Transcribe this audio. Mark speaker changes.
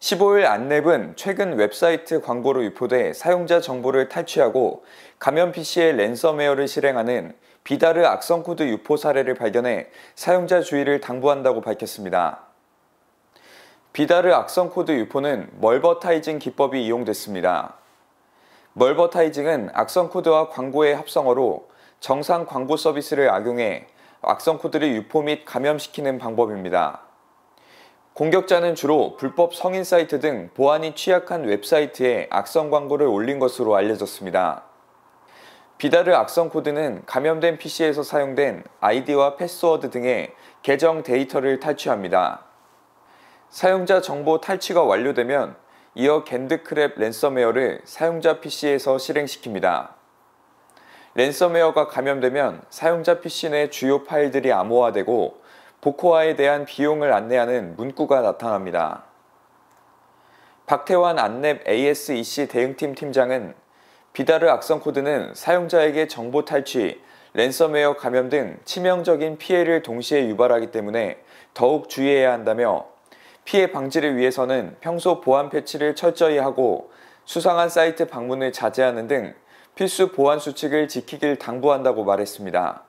Speaker 1: 15일 안랩은 최근 웹사이트 광고로 유포돼 사용자 정보를 탈취하고 감염 PC의 랜섬웨어를 실행하는 비다르 악성코드 유포 사례를 발견해 사용자 주의를 당부한다고 밝혔습니다. 비다르 악성코드 유포는 멀버타이징 기법이 이용됐습니다. 멀버타이징은 악성코드와 광고의 합성어로 정상 광고 서비스를 악용해 악성코드를 유포 및 감염시키는 방법입니다. 공격자는 주로 불법 성인 사이트 등 보안이 취약한 웹사이트에 악성 광고를 올린 것으로 알려졌습니다. 비다르 악성 코드는 감염된 PC에서 사용된 아이디와 패스워드 등의 계정 데이터를 탈취합니다. 사용자 정보 탈취가 완료되면 이어 겐드크랩 랜섬웨어를 사용자 PC에서 실행시킵니다. 랜섬웨어가 감염되면 사용자 PC 내 주요 파일들이 암호화되고 보코아에 대한 비용을 안내하는 문구가 나타납니다. 박태환 안랩 ASEC 대응팀 팀장은 비다르 악성 코드는 사용자에게 정보 탈취, 랜섬웨어 감염 등 치명적인 피해를 동시에 유발하기 때문에 더욱 주의해야 한다며 피해 방지를 위해서는 평소 보안 패치를 철저히 하고 수상한 사이트 방문을 자제하는 등 필수 보안 수칙을 지키길 당부한다고 말했습니다.